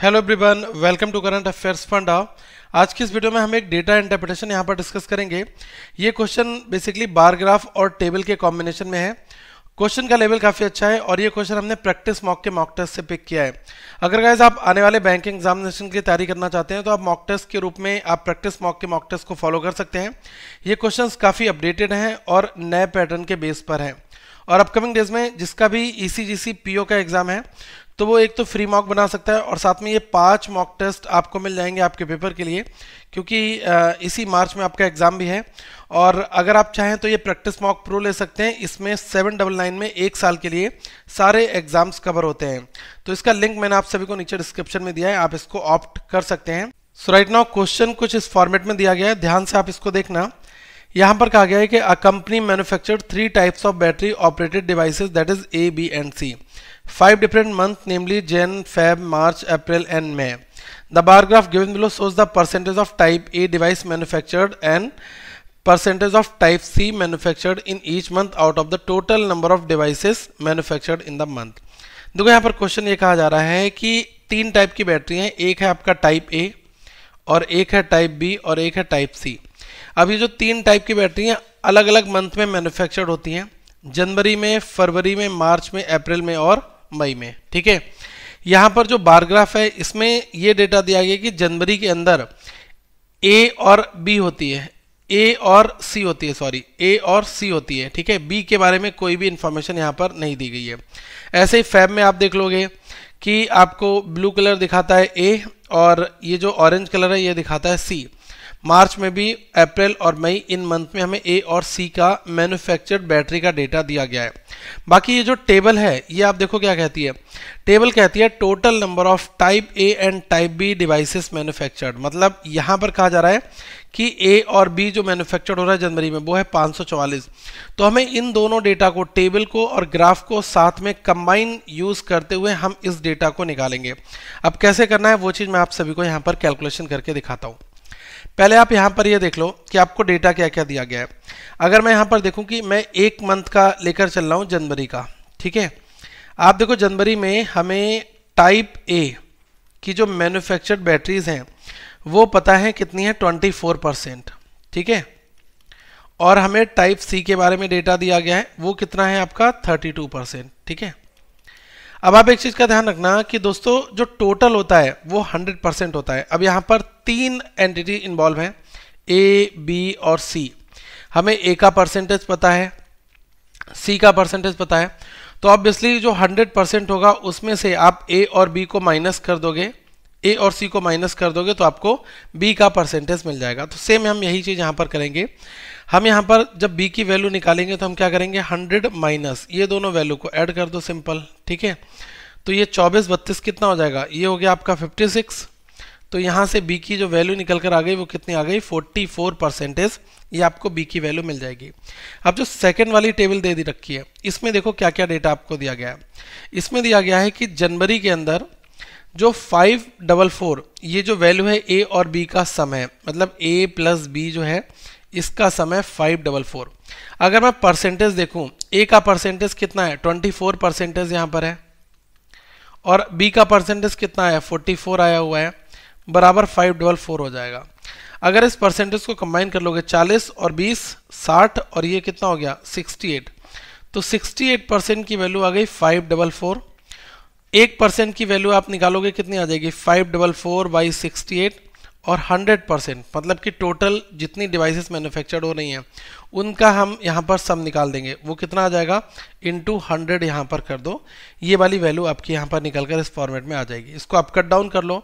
Hello everyone welcome to current affairs funda आज की इस वीडियो में हम एक डेटा इंटरप्रिटेशन यहाँ पर डिस्कस करेंगे ये क्वेश्चन बेसिकली बार ग्राफ और टेबल के कॉम्बिनेशन में है क्वेश्चन का लेवल काफ़ी अच्छा है और ये क्वेश्चन हमने प्रैक्टिस मॉक के मॉक टेस्ट से पिक किया है अगर गाइज आप आने वाले बैंक एग्जामिनेशन की तैयारी करना चाहते हैं तो आप मॉक टेस्ट के रूप में आप प्रैक्टिस मॉक के मॉक टेस्ट को फॉलो कर सकते हैं ये क्वेश्चंस काफ़ी अपडेटेड हैं और नए पैटर्न के बेस पर हैं और अपकमिंग डेज में जिसका भी ई e पीओ का एग्ज़ाम है तो वो एक तो फ्री मॉक बना सकता है और साथ में ये पांच मॉक टेस्ट आपको मिल जाएंगे आपके पेपर के लिए क्योंकि इसी मार्च में आपका एग्ज़ाम भी है और अगर आप चाहें तो ये प्रैक्टिस मॉक प्रो ले सकते हैं इसमें सेवन डबल नाइन में एक साल के लिए सारे एग्ज़ाम्स कवर होते हैं तो इसका लिंक मैंने आप सभी को नीचे डिस्क्रिप्शन में दिया है आप इसको ऑप्ट कर सकते हैं सो राइट नाउ क्वेश्चन कुछ इस फॉर्मेट में दिया गया है ध्यान से आप इसको देखना यहाँ पर कहा गया है कि a company manufactured three types of battery operated devices that is A B and C five different month namely Jan Feb March April and May the bar graph given below shows the percentage of type A device manufactured and percentage of type C manufactured in each month out of the total number of devices manufactured in the month देखो यहाँ पर question ये कहा जा रहा है कि तीन टाइप की बैटरी हैं एक है आपका टाइप ए और एक है टाइप बी और एक है टाइप सी अब ये जो तीन टाइप की बैटरी हैं अलग अलग मंथ में मैन्युफैक्चर्ड होती हैं जनवरी में फरवरी में मार्च में अप्रैल में और मई में ठीक है यहाँ पर जो बारग्राफ है इसमें ये डेटा दिया गया कि जनवरी के अंदर ए और बी होती है ए और सी होती है सॉरी ए और सी होती है ठीक है बी के बारे में कोई भी इन्फॉर्मेशन यहाँ पर नहीं दी गई है ऐसे ही फैब में आप देख लोगे कि आपको ब्लू कलर दिखाता है ए और ये जो ऑरेंज कलर है ये दिखाता है सी मार्च में भी अप्रैल और मई इन मंथ में हमें ए और सी का मैन्युफैक्चर्ड बैटरी का डेटा दिया गया है बाकी ये जो टेबल है ये आप देखो क्या कहती है टेबल कहती है total number of type A and type B devices manufactured मतलब यहाँ पर कहा जा रहा है कि ए और बी जो मैन्युफैक्चर्ड हो रहा है जनवरी में वो है पाँच तो हमें इन दोनों डेटा को टेबल को और ग्राफ को साथ में कंबाइन यूज़ करते हुए हम इस डेटा को निकालेंगे अब कैसे करना है वो चीज़ मैं आप सभी को यहाँ पर कैलकुलेशन करके दिखाता हूँ पहले आप यहाँ पर ये यह देख लो कि आपको डेटा क्या क्या दिया गया है अगर मैं यहाँ पर देखूँ कि मैं एक मंथ का लेकर चल रहा हूँ जनवरी का ठीक है आप देखो जनवरी में हमें टाइप ए की जो मैन्युफैक्चर्ड बैटरीज हैं वो पता है कितनी है 24 परसेंट ठीक है और हमें टाइप सी के बारे में डेटा दिया गया है वो कितना है आपका 32 परसेंट ठीक है अब आप एक चीज का ध्यान रखना कि दोस्तों जो टोटल होता है वो 100 परसेंट होता है अब यहां पर तीन एंटिटी इन्वॉल्व हैं ए बी और सी हमें ए का परसेंटेज पता है सी का परसेंटेज पता है तो ऑब्वियसली जो 100 परसेंट होगा उसमें से आप ए और बी को माइनस कर दोगे ए और सी को माइनस कर दोगे तो आपको बी का परसेंटेज मिल जाएगा तो सेम हम यही चीज़ यहां पर करेंगे हम यहाँ पर जब b की वैल्यू निकालेंगे तो हम क्या करेंगे 100 माइनस ये दोनों वैल्यू को ऐड कर दो सिंपल ठीक है तो ये 24 बत्तीस कितना हो जाएगा ये हो गया आपका 56 तो यहाँ से b की जो वैल्यू निकल कर आ गई वो कितनी आ गई 44 परसेंटेज ये आपको b की वैल्यू मिल जाएगी अब जो सेकंड वाली टेबल दे दी रखी है इसमें देखो क्या क्या डेटा आपको दिया गया है इसमें दिया गया है कि जनवरी के अंदर जो फाइव डबल फोर ये जो वैल्यू है ए और बी का सम है मतलब ए प्लस बी जो है इसका समय फाइव डबल फोर अगर मैं परसेंटेज देखूं ए का परसेंटेज कितना है ट्वेंटी फोर परसेंटेज यहाँ पर है और बी का परसेंटेज कितना है फोर्टी फोर आया हुआ है बराबर फाइव डबल फोर हो जाएगा अगर इस परसेंटेज को कंबाइन कर लोगे चालीस और बीस साठ और ये कितना हो गया सिक्सटी एट तो सिक्सटी एट परसेंट की वैल्यू आ गई फाइव डबल फोर एक परसेंट की वैल्यू आप निकालोगे कितनी आ जाएगी five double four by sixty eight और 100 परसेंट मतलब कि टोटल जितनी डिवाइसेस मैन्युफैक्चर्ड हो रही हैं उनका हम यहाँ पर सम निकाल देंगे वो कितना आ जाएगा इनटू 100 यहाँ पर कर दो ये वाली वैल्यू आपकी यहाँ पर निकल कर इस फॉर्मेट में आ जाएगी इसको आप कट डाउन कर लो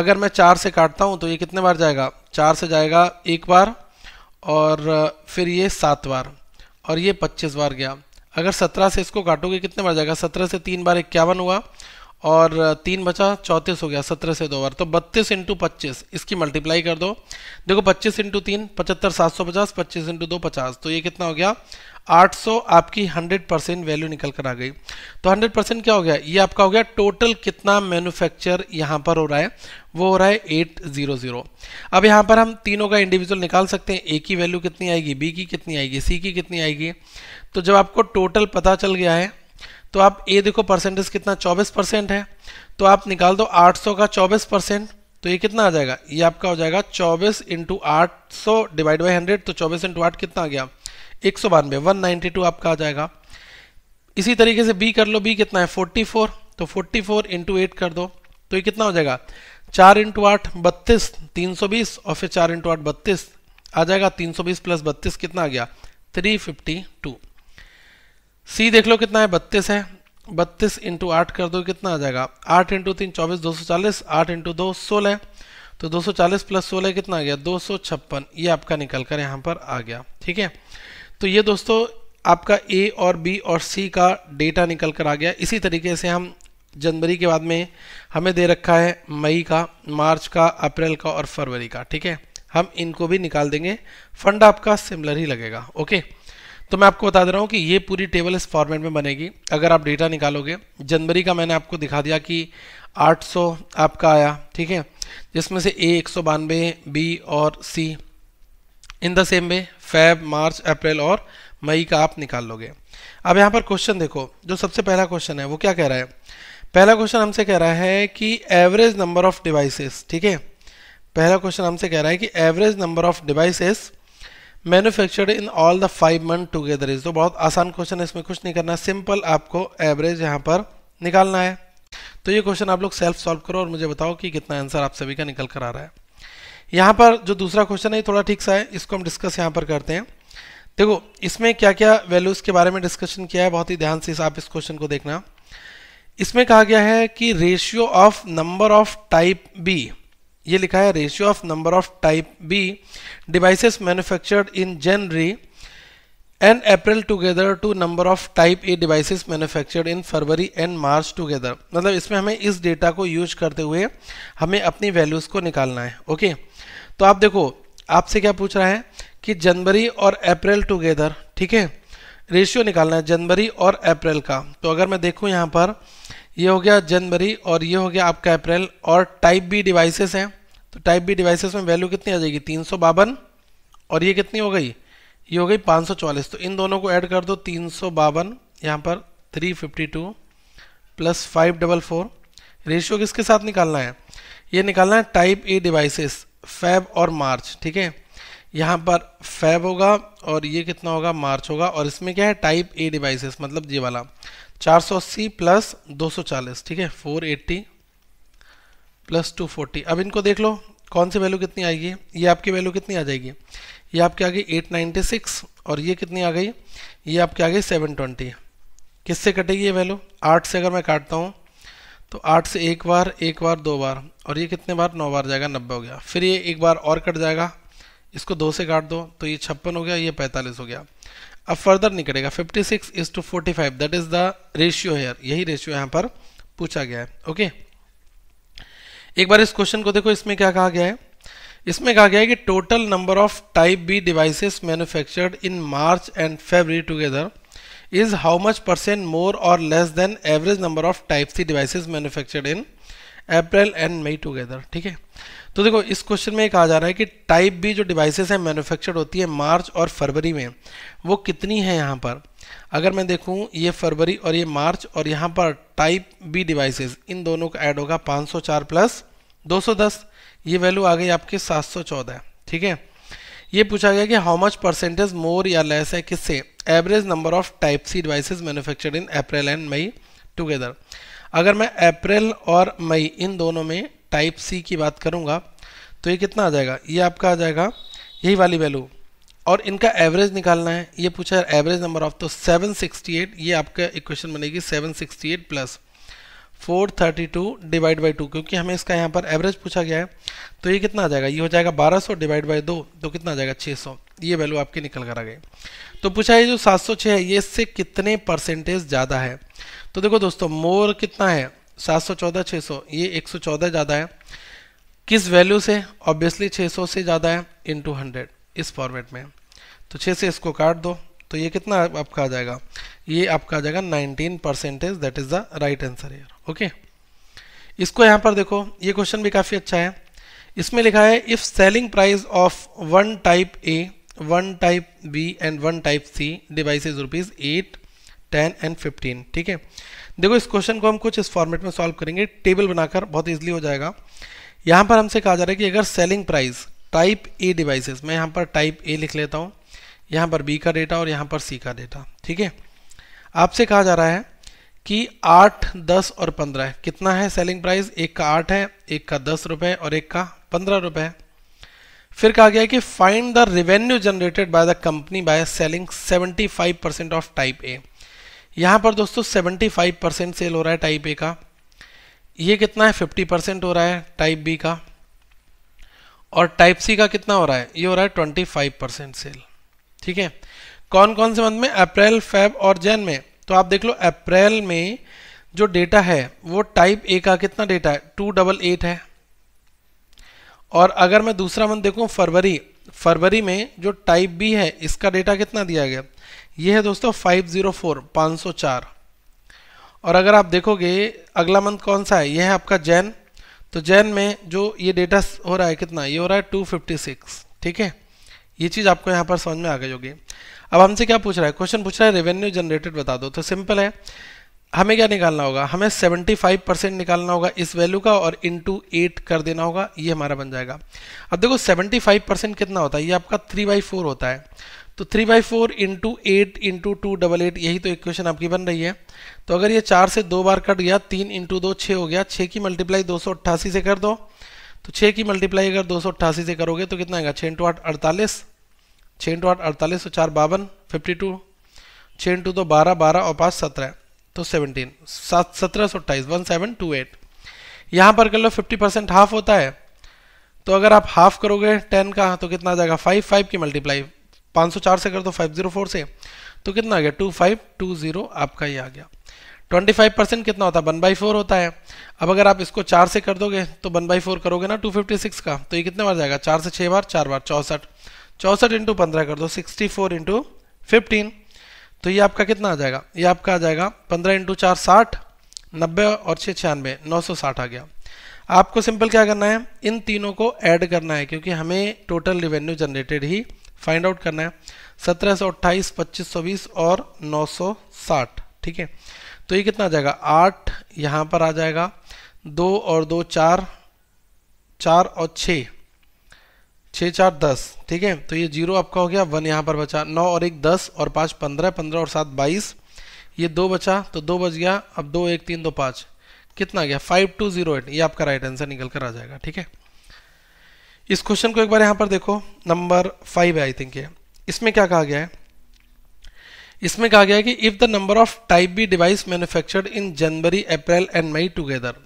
अगर मैं चार से काटता हूँ तो ये कितने बार जाएगा चार से जाएगा एक बार और फिर ये सात बार और ये पच्चीस बार गया अगर सत्रह से इसको काटोगे कितने बार जाएगा सत्रह से तीन बार इक्यावन हुआ और तीन बचा चौंतीस हो गया सत्रह से दो बार तो बत्तीस इंटू पच्चीस इसकी मल्टीप्लाई कर दो देखो पच्चीस इंटू तीन पचहत्तर सात सौ पचास पच्चीस इंटू दो पचास तो ये कितना हो गया आठ सौ आपकी हंड्रेड परसेंट वैल्यू निकल कर आ गई तो हंड्रेड परसेंट क्या हो गया ये आपका हो गया टोटल कितना मैन्युफैक्चर यहाँ पर हो रहा है वो हो रहा है एट जीरो जीरो अब यहाँ पर हम तीनों का इंडिविजुअल निकाल सकते हैं ए की वैल्यू कितनी आएगी बी की कितनी आएगी सी की कितनी आएगी तो जब आपको टोटल पता चल गया है तो आप ए देखो परसेंटेज कितना 24 परसेंट है तो आप निकाल दो 800 का 24 परसेंट तो ये कितना आ जाएगा ये आपका हो जाएगा 24 इंटू आठ सौ डिवाइड बाई हंड्रेड तो 24 इंटू आठ कितना आ गया एक सौ बानवे वन आपका आ जाएगा इसी तरीके से बी कर लो बी कितना है 44 तो 44 फोर इंटू एट कर दो तो ये कितना हो जाएगा चार इंटू आठ बत्तीस तीन सौ बीस और फिर चार इंटू आठ बत्तीस आ जाएगा तीन सौ बीस प्लस बत्तीस कितना आ गया थ्री फिफ्टी टू सी देख लो कितना है बत्तीस है बत्तीस इंटू आठ कर दो कितना आ जाएगा आठ इंटू तीन चौबीस दो सौ चालीस आठ इंटू दो सोलह तो दो सौ चालीस प्लस सोलह कितना आ गया दो सौ छप्पन ये आपका निकल कर यहाँ पर आ गया ठीक है तो ये दोस्तों आपका ए और बी और सी का डेटा निकल कर आ गया इसी तरीके से हम जनवरी के बाद में हमें दे रखा है मई का मार्च का अप्रैल का और फरवरी का ठीक है हम इनको भी निकाल देंगे फंड आपका सिमिलर ही लगेगा ओके तो मैं आपको बता दे रहा हूँ कि ये पूरी टेबल इस फॉर्मेट में बनेगी अगर आप डेटा निकालोगे जनवरी का मैंने आपको दिखा दिया कि 800 आपका आया ठीक है जिसमें से ए एक बी और C in the same way Feb March April और मई का आप निकाल लोगे अब यहाँ पर क्वेश्चन देखो जो सबसे पहला क्वेश्चन है वो क्या कह रहा है पहला क्वेश्चन हमसे कह रहा है कि एवरेज नंबर ऑफ डिवाइसेस ठीक है पहला क्वेश्चन हमसे कह रहा है कि average number of devices manufactured in all the five month together is तो बहुत आसान क्वेश्चन है इसमें कुछ नहीं करना सिंपल आपको एवरेज यहाँ पर निकालना है तो ये क्वेश्चन आप लोग सेल्फ सॉल्व करो और मुझे बताओ कि कितना आंसर आप सभी का निकल कर आ रहा है यहाँ पर जो दूसरा क्वेश्चन है थोड़ा ठीक सा है इसको हम डिस्कस यहाँ पर करते हैं देखो इसमें क्या क्या वैल्यूज़ के बारे में डिस्कशन किया है बहुत ही ध्यान से आप इस क्वेश्चन को देखना इसमें कहा गया है कि ratio of number of type B ये लिखा है ratio of number of type B devices manufactured in January and April together to number of type A devices manufactured in February and March together मतलब इसमें हमें इस data को use करते हुए हमें अपनी वैल्यूज़ को निकालना है ओके तो आप देखो आपसे क्या पूछ रहा है कि जनवरी और अप्रैल टुगेदर ठीक है रेशियो निकालना है जनवरी और अप्रैल का तो अगर मैं देखूँ यहाँ पर ये हो गया जनवरी और ये हो गया आपका अप्रैल और टाइप बी डिवाइसेस हैं तो टाइप बी डिवाइसेस में वैल्यू कितनी आ जाएगी तीन और ये कितनी हो गई ये हो गई पाँच तो इन दोनों को ऐड कर दो तीन सौ बावन यहाँ पर three fifty two plus five double four ratio किसके साथ निकालना है ये निकालना है टाइप ए डिवाइसेस फैब और मार्च ठीक है यहाँ पर फैब होगा और ये कितना होगा मार्च होगा और इसमें क्या है टाइप ए डिवाइसेस मतलब जी वाला चार सौ अस्सी प्लस दो सौ चालीस ठीक है four eighty plus two forty अब इनको देख लो कौन सी वैल्यू कितनी आएगी ये आपकी वैल्यू कितनी आ जाएगी ये आपकी आ गई एट नाइन्टी सिक्स और ये कितनी आ गई ये आपकी आ गई सेवन ट्वेंटी किससे कटेगी ये वैल्यू आठ से अगर मैं काटता हूँ तो आठ से एक बार एक बार दो बार और ये कितने बार नौ बार जाएगा नब्बे हो गया फिर ये एक बार और कट जाएगा इसको दो से काट दो तो ये छप्पन हो गया ये पैंतालीस हो गया अब फर्दर नहीं करेगा 56 six is to forty five that is the ratio here यही रेशियो यहाँ पर पूछा गया है ओके okay? एक बार इस क्वेश्चन को देखो इसमें क्या कहा गया है इसमें कहा गया है कि total number of type B devices manufactured in March and February together is how much percent more और less than average number of type C devices manufactured in April and May together ठीक है तो देखो इस question में कहा जा रहा है कि टाइप बी जो डिवाइसेस हैं मैन्युफैक्चर्ड होती है मार्च और फरवरी में वो कितनी है यहाँ पर अगर मैं देखूँ ये फरवरी और ये मार्च और यहाँ पर टाइप बी डिवाइसेस इन दोनों का ऐड होगा 504 प्लस 210 ये वैल्यू आ गई आपके 714 ठीक है ये पूछा गया कि हाउ मच परसेंटेज मोर या लेस है किससे average number of type C devices manufactured in April and May together अगर मैं अप्रैल और मई इन दोनों में टाइप सी की बात करूंगा तो ये कितना आ जाएगा ये आपका आ जाएगा यही वाली वैल्यू और इनका एवरेज निकालना है ये पूछा है एवरेज नंबर ऑफ तो 768 ये आपका इक्वेशन बनेगी 768 प्लस 432 डिवाइड बाई टू क्योंकि हमें इसका यहाँ पर एवरेज पूछा गया है तो ये कितना आ जाएगा ये हो जाएगा 1200 डिवाइड बाई दो तो कितना आ जाएगा 600 ये वैल्यू आपकी निकल कर आ गई तो पूछा ये जो 706 है ये इससे कितने परसेंटेज ज़्यादा है तो देखो दोस्तों मोर कितना है सात सौ ये एक ज़्यादा है किस वैल्यू से ऑब्वियसली 600 से ज़्यादा है इनटू 100 इस फॉर्मेट में तो 6 से इसको काट दो तो ये कितना आपका आ जाएगा ये आपका आ जाएगा 19 percentage that is the right answer here okay इसको यहाँ पर देखो ये क्वेश्चन भी काफ़ी अच्छा है इसमें लिखा है if selling price of one type A one type B and one type C device rupees eight ten and fifteen ठीक है देखो इस क्वेश्चन को हम कुछ इस फॉर्मेट में सॉल्व करेंगे टेबल बनाकर बहुत ईजिली हो जाएगा यहाँ पर हमसे कहा जा रहा है कि अगर selling price type A devices मैं यहाँ पर टाइप ए लिख लेता हूँ यहाँ पर बी का डेटा और यहाँ पर सी का डेटा ठीक है आपसे कहा जा रहा है कि आठ दस और पंद्रह कितना है सेलिंग प्राइस एक का आठ है एक का दस रुपये और एक का पंद्रह रुपये फिर कहा गया है कि find the revenue generated by the company by selling five percent of type A यहाँ पर दोस्तों फाइव परसेंट सेल हो रहा है टाइप ए का ये कितना है 50 परसेंट हो रहा है टाइप बी का और टाइप सी का कितना हो रहा है ये हो रहा है 25 परसेंट सेल ठीक है कौन कौन से मंथ में अप्रैल फेब और जैन में तो आप देख लो अप्रैल में जो डेटा है वो टाइप ए का कितना डेटा है टू डबल एट है और अगर मैं दूसरा मंथ देखूँ फरवरी फरवरी में जो टाइप बी है इसका डेटा कितना दिया गया ये है दोस्तों 504 504 और अगर आप देखोगे अगला मंथ कौन सा है यह है आपका जैन तो जैन में जो ये डेटा हो रहा है कितना ये हो रहा है 256 ठीक है ये चीज़ आपको यहाँ पर समझ में आ गई होगी अब हमसे क्या पूछ रहा है क्वेश्चन पूछ रहा है रेवेन्यू जनरेटेड बता दो तो सिंपल है हमें क्या निकालना होगा हमें 75 परसेंट निकालना होगा इस वैल्यू का और इंटू एट कर देना होगा ये हमारा बन जाएगा अब देखो 75 परसेंट कितना होता है ये आपका थ्री बाई फोर होता है तो three by four into eight into two double eight यही तो इक्वेशन आपकी बन रही है तो अगर ये चार से दो बार कट गया तीन इंटू दो छः हो गया छः की मल्टीप्लाई दो सौ अट्ठासी से कर दो तो छः की मल्टीप्लाई अगर दो सौ अट्ठासी से करोगे तो कितना आएगा छः इंटू आठ अड़तालीस छः इंटू आठ अड़तालीस तो चार बावन फिफ्टी टू छः इंटू दो बारह बारह और पाँच सत्रह तो सेवनटीन सात सत्रह सौ अट्ठाईस वन सेवन टू एट यहाँ पर कर लो फिफ्टी परसेंट हाफ होता है तो अगर आप हाफ करोगे टेन का तो कितना आ जाएगा फाइव फाइव की मल्टीप्लाई 504 से कर दो 504 से तो कितना आ गया 2520 आपका ये आ गया 25 परसेंट कितना होता है वन बाई फोर होता है अब अगर आप इसको चार से कर दोगे तो वन बाई फोर करोगे ना 256 का तो ये कितने बार जाएगा चार से छः बार चार बार चौंसठ चौंसठ इंटू पंद्रह कर दो 64 फोर इंटू फिफ्टीन तो ये आपका कितना आ जाएगा ये आपका आ जाएगा पंद्रह इंटू चार साठ नब्बे और छः छियानवे नौ सौ साठ आ गया आपको सिंपल क्या करना है इन तीनों को ऐड करना है क्योंकि हमें टोटल रिवेन्यू जनरेटेड ही फाइंड आउट करना है सत्रह सौ अट्ठाईस पच्चीस सौ बीस और नौ सौ साठ ठीक है तो ये कितना आ जाएगा आठ यहाँ पर आ जाएगा दो और दो चार चार और छः छः चार दस ठीक है तो ये जीरो आपका हो गया वन यहाँ पर बचा नौ और एक दस और पाँच पंद्रह पंद्रह और सात बाईस ये दो बचा तो दो बच गया अब दो एक तीन दो पाँच कितना गया फाइव टू जीरो एट ये आपका राइट आंसर निकल कर आ जाएगा ठीक है इस क्वेश्चन को एक बार यहाँ पर देखो नंबर फाइव है आई थिंक ये इसमें क्या कहा गया है इसमें कहा गया है कि if the number of type B device manufactured in January April and May together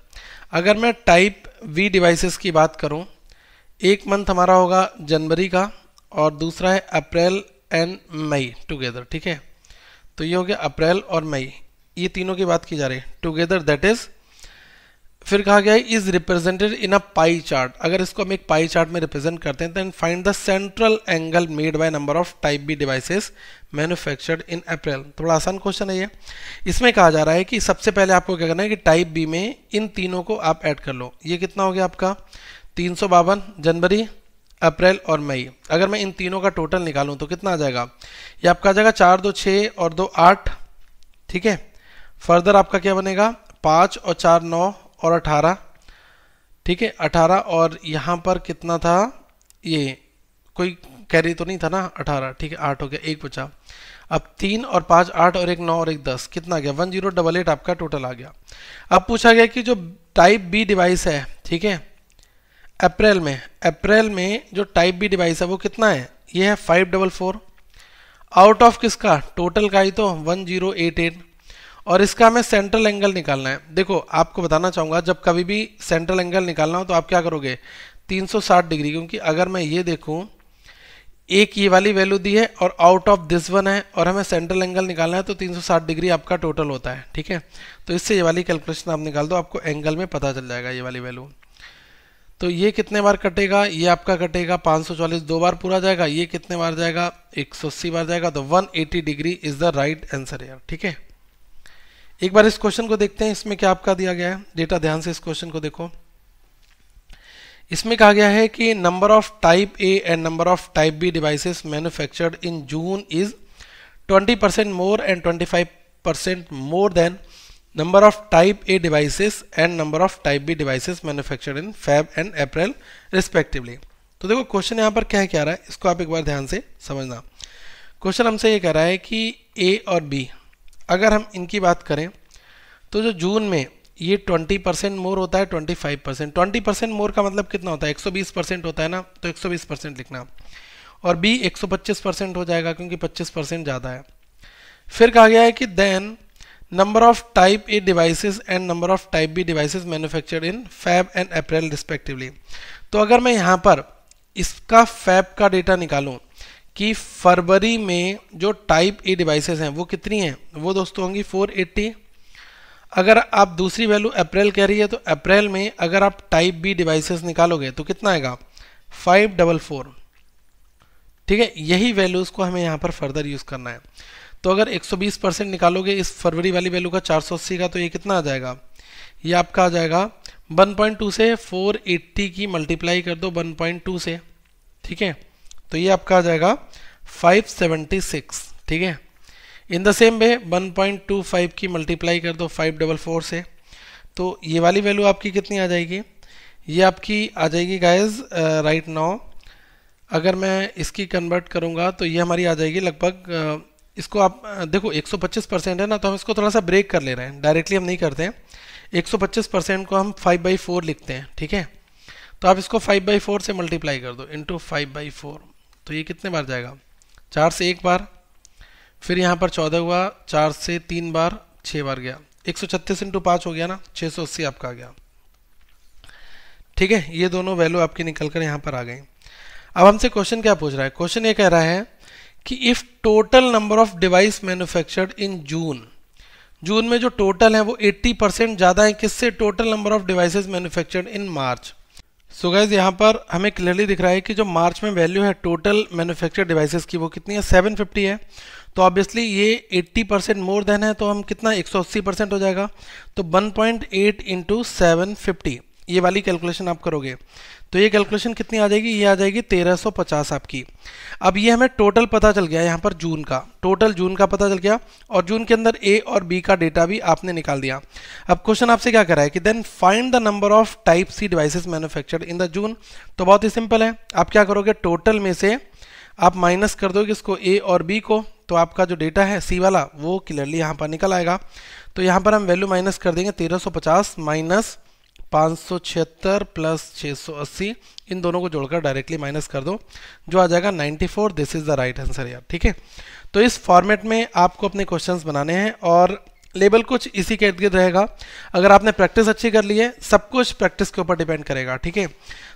अगर मैं टाइप वी डिवाइसेस की बात करूं एक मंथ हमारा होगा जनवरी का और दूसरा है अप्रैल एंड मई टुगेदर ठीक है तो ये हो गया अप्रैल और मई ये तीनों की बात की जा रही है टुगेदर दैट इज़ फिर कहा गया है is represented in a pie chart अगर इसको हम एक पाई चार्ट में रिप्रेजेंट करते हैं find the central angle made by number of type B devices manufactured in April थोड़ा आसान क्वेश्चन है ये इसमें कहा जा रहा है कि सबसे पहले आपको क्या करना है कि टाइप बी में इन तीनों को आप ऐड कर लो ये कितना हो गया आपका तीन जनवरी अप्रैल और मई अगर मैं इन तीनों का टोटल निकालूँ तो कितना आ जाएगा ये आपका आ जाएगा चार दो छः और दो आठ ठीक है फर्दर आपका क्या बनेगा पाँच और चार नौ और अठारह ठीक है अठारह और यहाँ पर कितना था ये कोई कैरी तो नहीं था ना अठारह ठीक है आठ हो गया एक बचा अब तीन और पाँच आठ और एक नौ और एक दस कितना गया वन जीरो डबल एट आपका टोटल आ गया अब पूछा गया कि जो टाइप बी डिवाइस है ठीक है अप्रैल में अप्रैल में जो टाइप बी डिवाइस है वो कितना है ये है five double four out of किसका टोटल का ही तो वन जीरो एट एट और इसका हमें सेंट्रल एंगल निकालना है देखो आपको बताना चाहूँगा जब कभी भी सेंट्रल एंगल निकालना हो तो आप क्या करोगे 360 डिग्री क्योंकि अगर मैं ये देखूँ एक ये वाली वैल्यू दी है और आउट ऑफ दिस वन है और हमें सेंट्रल एंगल निकालना है तो 360 डिग्री आपका टोटल होता है ठीक है तो इससे ये वाली कैलकुलेशन आप निकाल दो आपको एंगल में पता चल जाएगा ये वाली वैल्यू तो ये कितने बार कटेगा ये आपका कटेगा 540 दो बार पूरा जाएगा ये कितने बार जाएगा एक बार जाएगा तो 180 degree is the right answer यार ठीक है एक बार इस क्वेश्चन को देखते हैं इसमें क्या आपका दिया गया है डेटा ध्यान से इस क्वेश्चन को देखो इसमें कहा गया है कि number of type A and number of type B devices manufactured in June is 20 percent more and 25 percent more than number of type A devices and number of type B devices manufactured in Feb and April respectively तो देखो question यहाँ पर क्या क्या रहा है इसको आप एक बार ध्यान से समझना क्वेश्चन हमसे ये कह रहा है कि ए और बी अगर हम इनकी बात करें तो जो जून में ये 20 परसेंट मोर होता है 25 परसेंट ट्वेंटी परसेंट मोर का मतलब कितना होता है 120 परसेंट होता है ना तो 120 परसेंट लिखना और बी 125 परसेंट हो जाएगा क्योंकि 25 परसेंट ज़्यादा है फिर कहा गया है कि then number of type A devices and number of type B devices manufactured in Feb and April respectively तो अगर मैं यहाँ पर इसका फैब का डेटा निकालूँ कि फरवरी में जो टाइप ए डिवाइसेस हैं वो कितनी हैं वो दोस्तों होंगी 480 अगर आप दूसरी वैल्यू अप्रैल कह रही है तो अप्रैल में अगर आप टाइप बी डिवाइसेस निकालोगे तो कितना आएगा फाइव डबल फोर ठीक है यही वैल्यूज़ को हमें यहाँ पर फर्दर यूज़ करना है तो अगर 120 परसेंट निकालोगे इस फरवरी वाली वैल्यू का चार का तो ये कितना आ जाएगा ये आपका आ जाएगा वन से फोर की मल्टीप्लाई कर दो वन से ठीक है तो ये आपका आ जाएगा 576 ठीक है इन द सेम वे 1.25 की मल्टीप्लाई कर दो 544 से तो ये वाली वैल्यू आपकी कितनी आ जाएगी ये आपकी आ जाएगी गाइस राइट नाउ अगर मैं इसकी कन्वर्ट करूँगा तो ये हमारी आ जाएगी लगभग uh, इसको आप uh, देखो 125 परसेंट है ना तो हम इसको थोड़ा सा ब्रेक कर ले रहे हैं डायरेक्टली हम नहीं करते हैं एक परसेंट को हम 5 बाई फोर लिखते हैं ठीक है तो आप इसको 5 बाई फोर से मल्टीप्लाई कर दो इंटू फाइव बाई फोर तो ये कितने बार जाएगा चार से एक बार फिर यहाँ पर चौदह हुआ चार से तीन बार छः बार गया एक सौ छत्तीस इंटू पाँच हो गया ना छः सौ अस्सी आपका आ गया ठीक है ये दोनों वैल्यू आपकी निकल कर यहाँ पर आ गई अब हमसे क्वेश्चन क्या पूछ रहा है क्वेश्चन ये कह रहा है कि if total number of device manufactured in June June में जो टोटल है वो 80 परसेंट ज़्यादा है किससे total number of devices manufactured in March so guys यहाँ पर हमें क्लियरली दिख रहा है कि जो मार्च में वैल्यू है टोटल मैन्युफैक्चर डिवाइसेस की वो कितनी है 750 है तो ऑब्वियसली ये 80 परसेंट मोर देन है तो हम कितना 180 परसेंट हो जाएगा तो 1.8 point eight into seven fifty ये वाली कैलकुलेशन आप करोगे तो ये कैलकुलेशन कितनी आ जाएगी ये आ जाएगी 1350 आपकी अब ये हमें टोटल पता चल गया यहाँ पर जून का टोटल जून का पता चल गया और जून के अंदर ए और बी का डेटा भी आपने निकाल दिया अब क्वेश्चन आपसे क्या करा है कि then find the number of type C devices manufactured in the June तो बहुत ही सिंपल है आप क्या करोगे टोटल में से आप माइनस कर दोगे इसको ए और बी को तो आपका जो डेटा है सी वाला वो क्लियरली यहाँ पर निकल आएगा तो यहाँ पर हम वैल्यू माइनस कर देंगे 1350 माइनस पाँच सौ छिहत्तर प्लस छः सौ अस्सी इन दोनों को जोड़कर डायरेक्टली माइनस कर दो जो आ जाएगा 94 this is the right answer यार ठीक है तो इस फॉर्मेट में आपको अपने क्वेश्चंस बनाने हैं और लेबल कुछ इसी के इर्द गिर्द रहेगा अगर आपने प्रैक्टिस अच्छी कर ली है सब कुछ प्रैक्टिस के ऊपर डिपेंड करेगा ठीक है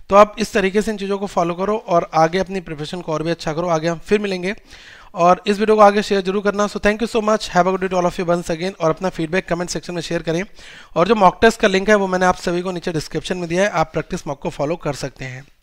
तो आप इस तरीके से इन चीज़ों को फॉलो करो और आगे अपनी प्रिपरेशन को और भी अच्छा करो आगे हम फिर मिलेंगे और इस वीडियो को आगे शेयर जरूर करना so thank you so much have a good day all of you once again और अपना फीडबैक कमेंट सेक्शन में शेयर करें और जो मॉक टेस्ट का लिंक है वो मैंने आप सभी को नीचे डिस्क्रिप्शन में दिया है आप प्रैक्टिस मॉक को फॉलो कर सकते हैं